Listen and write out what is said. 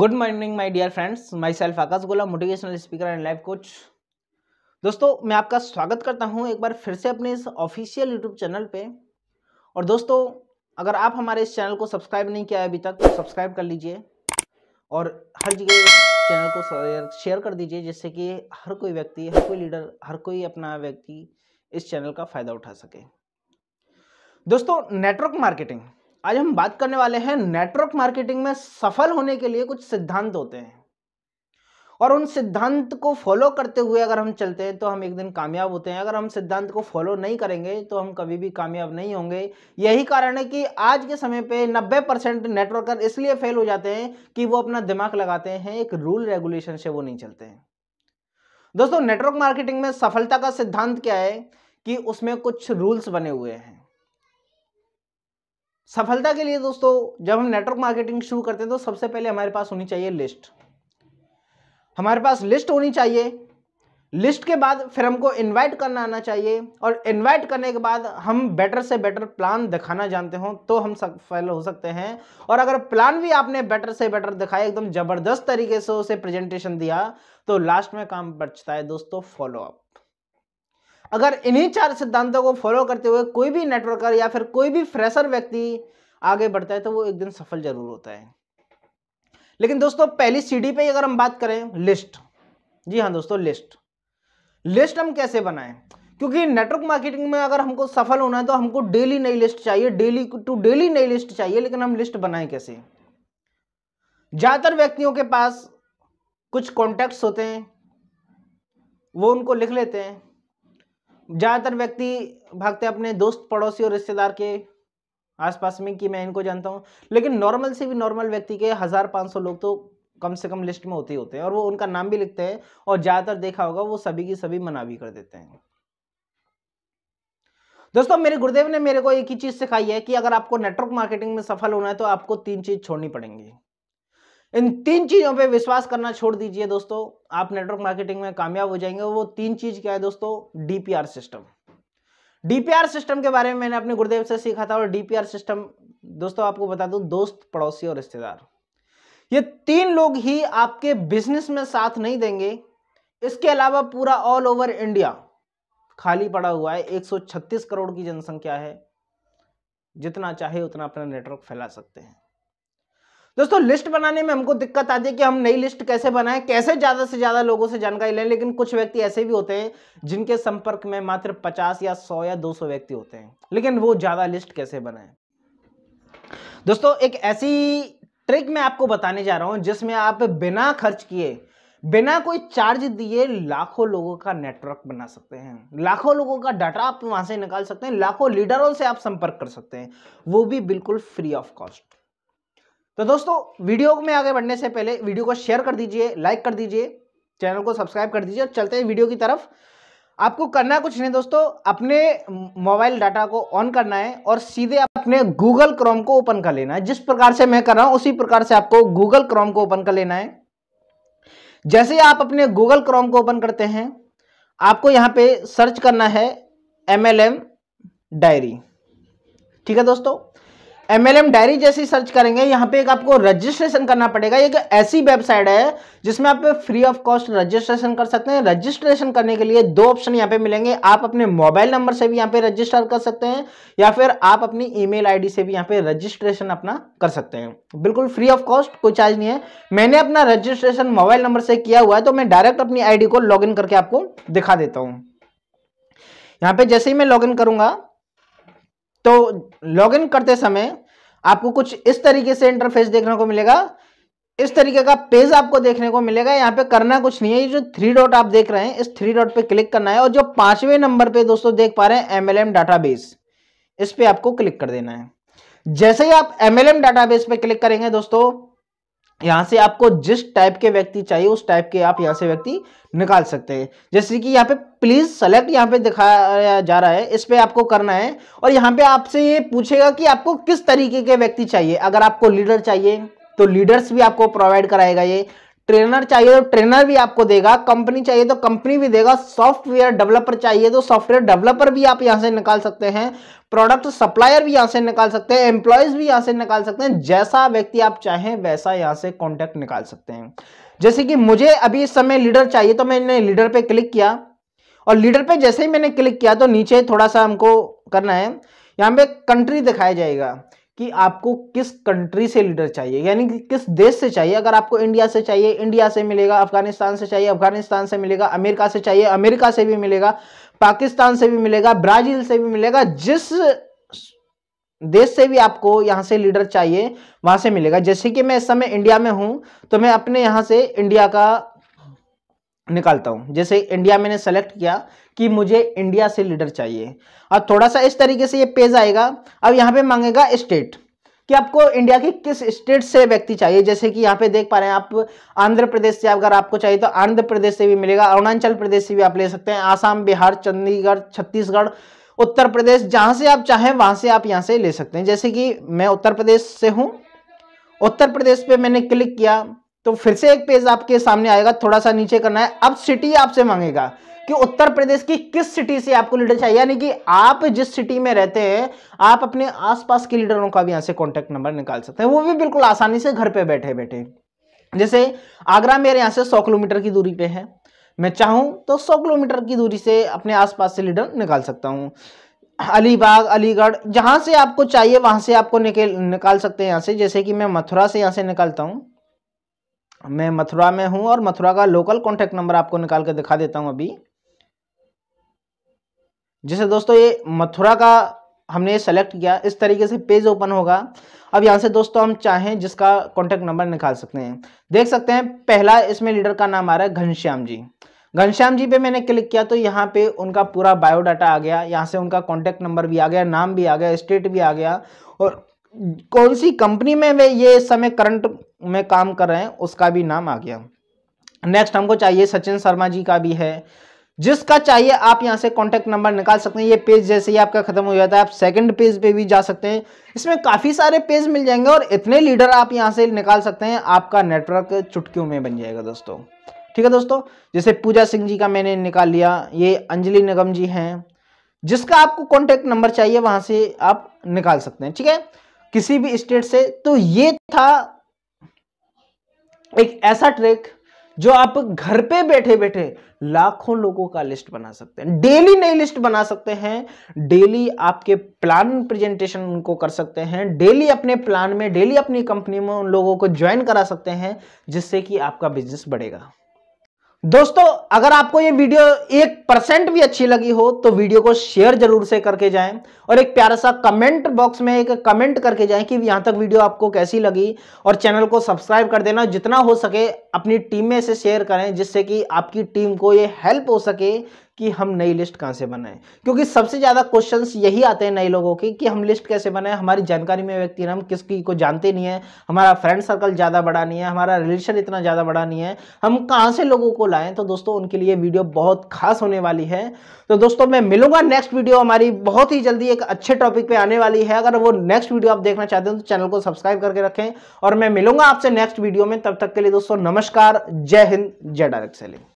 good morning my dear friends myself Akash Gola motivational speaker and life coach दोस्तों मैं आपका स्वागत करता हूं एक बार फिर से अपने इस ऑफिशियल यूट्यूब चैनल पे और दोस्तों अगर आप हमारे इस चैनल को सब्सक्राइब नहीं किया है अभी तक तो सब्सक्राइब कर लीजिए और हर जगह चैनल को शेयर कर दीजिए जिससे कि हर कोई व्यक्ति हर कोई लीडर हर कोई अपना व्यक्ति इस चैनल का फ़ायदा उठा सके दोस्तों नेटवर्क मार्केटिंग आज हम बात करने वाले हैं नेटवर्क मार्केटिंग में सफल होने के लिए कुछ सिद्धांत होते हैं और उन सिद्धांत को फॉलो करते हुए अगर हम चलते हैं तो हम एक दिन कामयाब होते हैं अगर हम सिद्धांत को फॉलो नहीं करेंगे तो हम कभी भी कामयाब नहीं होंगे यही कारण है कि आज के समय पे 90 परसेंट नेटवर्कर इसलिए फेल हो जाते हैं कि वो अपना दिमाग लगाते हैं एक रूल रेगुलेशन से वो नहीं चलते हैं दोस्तों नेटवर्क मार्केटिंग में सफलता का सिद्धांत क्या है कि उसमें कुछ रूल्स बने हुए हैं सफलता के लिए दोस्तों जब हम नेटवर्क मार्केटिंग शुरू करते हैं तो सबसे पहले हमारे पास होनी चाहिए लिस्ट हमारे पास लिस्ट होनी चाहिए लिस्ट के बाद फिर हमको इनवाइट करना आना चाहिए और इनवाइट करने के बाद हम बेटर से बेटर प्लान दिखाना जानते हो तो हम सफल हो सकते हैं और अगर प्लान भी आपने बेटर से बेटर दिखाया एकदम ज़बरदस्त तरीके से उसे प्रेजेंटेशन दिया तो लास्ट में काम बचता है दोस्तों फॉलोअप अगर इन्हीं चार सिद्धांतों को फॉलो करते हुए कोई भी नेटवर्कर या फिर कोई भी फ्रेशर व्यक्ति आगे बढ़ता है तो वो एक दिन सफल जरूर होता है लेकिन दोस्तों पहली सीढ़ी पे अगर हम बात करें लिस्ट जी हाँ दोस्तों लिस्ट लिस्ट हम कैसे बनाएं क्योंकि नेटवर्क मार्केटिंग में अगर हमको सफल होना है तो हमको डेली नई लिस्ट चाहिए डेली टू डेली नई लिस्ट चाहिए लेकिन हम लिस्ट बनाएं कैसे ज़्यादातर व्यक्तियों के पास कुछ कॉन्टेक्ट होते हैं वो उनको लिख लेते हैं ज़्यादातर व्यक्ति भागते अपने दोस्त पड़ोसी और रिश्तेदार के आसपास में कि मैं इनको जानता हूँ लेकिन नॉर्मल से भी नॉर्मल व्यक्ति के हज़ार पाँच सौ लोग तो कम से कम लिस्ट में होते ही होते हैं और वो उनका नाम भी लिखते हैं और ज़्यादातर देखा होगा वो सभी की सभी मना भी कर देते हैं दोस्तों मेरे गुरुदेव ने मेरे को एक ही चीज़ सिखाई है कि अगर आपको नेटवर्क मार्केटिंग में सफल होना है तो आपको तीन चीज़ छोड़नी पड़ेंगी इन तीन चीज़ों पे विश्वास करना छोड़ दीजिए दोस्तों आप नेटवर्क मार्केटिंग में कामयाब हो जाएंगे वो तीन चीज़ क्या है दोस्तों डीपीआर सिस्टम डीपीआर सिस्टम के बारे में मैंने अपने गुरुदेव से सीखा था और डीपीआर सिस्टम दोस्तों आपको बता दू दोस्त पड़ोसी और रिश्तेदार ये तीन लोग ही आपके बिजनेस में साथ नहीं देंगे इसके अलावा पूरा ऑल ओवर इंडिया खाली पड़ा हुआ है 136 करोड़ की जनसंख्या है जितना चाहे उतना अपना नेटवर्क फैला सकते हैं दोस्तों लिस्ट बनाने में हमको दिक्कत आती है कि हम नई लिस्ट कैसे बनाएं कैसे ज़्यादा से ज़्यादा लोगों से जानकारी लें लेकिन कुछ व्यक्ति ऐसे भी होते हैं जिनके संपर्क में मात्र पचास या सौ या दो व्यक्ति होते हैं लेकिन वो ज़्यादा लिस्ट कैसे बनाएं दोस्तों एक ऐसी ट्रिक मैं आपको बताने जा रहा हूं जिसमें आप बिना खर्च किए बिना कोई चार्ज दिए लाखों लोगों का नेटवर्क बना सकते हैं लाखों लोगों का डाटा आप वहां से निकाल सकते हैं लाखों लीडरों से आप संपर्क कर सकते हैं वो भी बिल्कुल फ्री ऑफ कॉस्ट तो दोस्तों वीडियो में आगे बढ़ने से पहले वीडियो को शेयर कर दीजिए लाइक कर दीजिए चैनल को सब्सक्राइब कर दीजिए और चलते हैं वीडियो की तरफ आपको करना कुछ नहीं दोस्तों अपने मोबाइल डाटा को ऑन करना है और सीधे अपने गूगल क्रोम को ओपन कर लेना है जिस प्रकार से मैं कर रहा हूं उसी प्रकार से आपको गूगल क्रोम को ओपन कर लेना है जैसे आप अपने गूगल क्रोम को ओपन करते हैं आपको यहां पे सर्च करना है एम डायरी ठीक है दोस्तों एम एल एम डायरी जैसी सर्च करेंगे यहाँ पे एक आपको रजिस्ट्रेशन करना पड़ेगा एक ऐसी वेबसाइट है जिसमें आप फ्री ऑफ कॉस्ट रजिस्ट्रेशन कर सकते हैं रजिस्ट्रेशन करने के लिए दो ऑप्शन यहाँ पे मिलेंगे आप अपने मोबाइल नंबर से भी यहाँ पे रजिस्टर कर सकते हैं या फिर आप अपनी ईमेल आईडी से भी यहाँ पे रजिस्ट्रेशन अपना कर सकते हैं बिल्कुल फ्री ऑफ कॉस्ट कोई चार्ज नहीं है मैंने अपना रजिस्ट्रेशन मोबाइल नंबर से किया हुआ है तो मैं डायरेक्ट अपनी आई को लॉग करके आपको दिखा देता हूँ यहाँ पे जैसे ही मैं लॉग करूंगा तो लॉगिन करते समय आपको कुछ इस तरीके से इंटरफेस देखने को मिलेगा इस तरीके का पेज आपको देखने को मिलेगा यहाँ पे करना कुछ नहीं है ये जो थ्री डॉट आप देख रहे हैं इस थ्री डॉट पे क्लिक करना है और जो पांचवें नंबर पे दोस्तों देख पा रहे हैं एमएलएम डाटाबेस इस पे आपको क्लिक कर देना है जैसे ही आप एमएलएम डाटाबेस पे क्लिक करेंगे दोस्तों यहां से आपको जिस टाइप के व्यक्ति चाहिए उस टाइप के आप यहां से व्यक्ति निकाल सकते हैं जैसे कि यहाँ पे प्लीज़ सेलेक्ट यहाँ पे दिखाया जा रहा है इस पर आपको करना है और यहाँ पे आपसे ये पूछेगा कि आपको किस तरीके के व्यक्ति चाहिए अगर आपको लीडर चाहिए तो लीडर्स भी आपको प्रोवाइड कराएगा ये ट्रेनर चाहिए तो ट्रेनर भी आपको देगा कंपनी चाहिए तो कंपनी भी देगा सॉफ्टवेयर डेवलपर चाहिए तो सॉफ्टवेयर डेवलपर भी आप यहां से निकाल सकते हैं प्रोडक्ट सप्लायर भी यहां से निकाल सकते हैं एम्प्लॉयज भी यहां से निकाल सकते हैं जैसा व्यक्ति आप चाहें वैसा यहां से कॉन्टैक्ट निकाल सकते हैं जैसे कि मुझे अभी इस समय लीडर चाहिए तो मैंने लीडर पे क्लिक किया और लीडर पे जैसे ही मैंने क्लिक किया तो नीचे थोड़ा सा हमको करना है यहाँ पे कंट्री दिखाया जाएगा कि आपको किस कंट्री से लीडर चाहिए यानी कि किस देश से चाहिए अगर आपको इंडिया से चाहिए इंडिया से मिलेगा अफगानिस्तान से चाहिए अफगानिस्तान से मिलेगा अमेरिका से चाहिए अमेरिका से भी मिलेगा पाकिस्तान से भी मिलेगा ब्राज़ील से भी मिलेगा जिस देश से भी आपको यहाँ से लीडर चाहिए वहां से मिलेगा जैसे कि मैं इस समय इंडिया में हूं तो मैं अपने यहाँ से इंडिया का निकालता हूं जैसे इंडिया मैंने सेलेक्ट किया कि मुझे इंडिया से लीडर चाहिए अब थोड़ा सा इस तरीके से ये पेज आएगा अब यहाँ पे मांगेगा स्टेट कि आपको इंडिया के किस स्टेट से व्यक्ति चाहिए जैसे कि यहाँ पे देख पा रहे हैं आप आंध्र प्रदेश से अगर आपको चाहिए तो आंध्र प्रदेश से भी मिलेगा अरुणाचल प्रदेश से भी आप ले सकते हैं आसाम बिहार चंडीगढ़ छत्तीसगढ़ उत्तर प्रदेश जहां से आप चाहें वहां से आप यहां से ले सकते हैं जैसे कि मैं उत्तर प्रदेश से हूं उत्तर प्रदेश पे मैंने क्लिक किया तो फिर से एक पेज आपके सामने आएगा थोड़ा सा नीचे करना है अब सिटी आपसे मांगेगा कि उत्तर प्रदेश की किस सिटी से आपको लीडर चाहिए यानी कि आप जिस सिटी में रहते हैं आप अपने आसपास के लीडरों का भी यहां से कॉन्टेक्ट नंबर निकाल सकते हैं वो भी बिल्कुल आसानी से घर पे बैठे बैठे जैसे आगरा मेरे यहां से सौ किलोमीटर की दूरी पे है मैं चाहूँ तो सौ किलोमीटर की दूरी से अपने आस से लीडर निकाल सकता हूँ अलीबाग अलीगढ़ जहाँ से आपको चाहिए वहाँ से आपको निकल निकाल सकते हैं यहाँ से जैसे कि मैं मथुरा से यहाँ से निकालता हूँ मैं मथुरा में हूँ और मथुरा का लोकल कॉन्टैक्ट नंबर आपको निकाल कर दिखा देता हूँ अभी जैसे दोस्तों ये मथुरा का हमने सेलेक्ट किया इस तरीके से पेज ओपन होगा अब यहाँ से दोस्तों हम चाहें जिसका कॉन्टैक्ट नंबर निकाल सकते हैं देख सकते हैं पहला इसमें लीडर का नाम आ रहा है घनश्याम जी घनश्याम जी पे मैंने क्लिक किया तो यहाँ पे उनका पूरा बायोडाटा आ गया यहाँ से उनका कॉन्टैक्ट नंबर भी आ गया नाम भी आ गया स्टेट भी आ गया और कौन सी कंपनी में वे ये समय करंट में काम कर रहे हैं उसका भी नाम आ गया नेक्स्ट हमको चाहिए सचिन शर्मा जी का भी है जिसका चाहिए आप यहाँ से कॉन्टैक्ट नंबर निकाल सकते हैं ये पेज जैसे ही आपका खत्म हो जाता है आप सेकंड पेज पे भी जा सकते हैं इसमें काफ़ी सारे पेज मिल जाएंगे और इतने लीडर आप यहाँ से निकाल सकते हैं आपका नेटवर्क चुटकियों में बन जाएगा दोस्तों ठीक है दोस्तों जैसे पूजा सिंह जी का मैंने निकाल लिया ये अंजलि निगम जी हैं जिसका आपको कॉन्टेक्ट नंबर चाहिए वहां से आप निकाल सकते हैं ठीक है किसी भी स्टेट से तो ये था एक ऐसा ट्रिक जो आप घर पे बैठे बैठे लाखों लोगों का लिस्ट बना सकते हैं डेली नई लिस्ट बना सकते हैं डेली आपके प्लान प्रेजेंटेशन उनको कर सकते हैं डेली अपने प्लान में डेली अपनी कंपनी में उन लोगों को ज्वाइन करा सकते हैं जिससे कि आपका बिजनेस बढ़ेगा दोस्तों अगर आपको ये वीडियो एक परसेंट भी अच्छी लगी हो तो वीडियो को शेयर जरूर से करके जाएं और एक प्यारा सा कमेंट बॉक्स में एक कमेंट करके जाएं कि यहाँ तक वीडियो आपको कैसी लगी और चैनल को सब्सक्राइब कर देना जितना हो सके अपनी टीम में से शेयर करें जिससे कि आपकी टीम को ये हेल्प हो सके कि हम नई लिस्ट कहाँ से बनाएं क्योंकि सबसे ज़्यादा क्वेश्चंस यही आते हैं नए लोगों के कि हम लिस्ट कैसे बनाएं हमारी जानकारी में व्यक्ति हम किसकी को जानते नहीं है हमारा फ्रेंड सर्कल ज़्यादा बड़ा नहीं है हमारा रिलेशन इतना ज़्यादा बड़ा नहीं है हम कहाँ से लोगों को लाएँ तो दोस्तों उनके लिए वीडियो बहुत खास होने वाली है तो दोस्तों मैं मिलूंगा नेक्स्ट वीडियो हमारी बहुत ही जल्दी एक अच्छे टॉपिक पर आने वाली है अगर वो नेक्स्ट वीडियो आप देखना चाहते हैं तो चैनल को सब्सक्राइब करके रखें और मैं मिलूंगा आपसे नेक्स्ट वीडियो में तब तक के लिए दोस्तों नमस्कार जय हिंद जय डायरेक्ट सेलिंग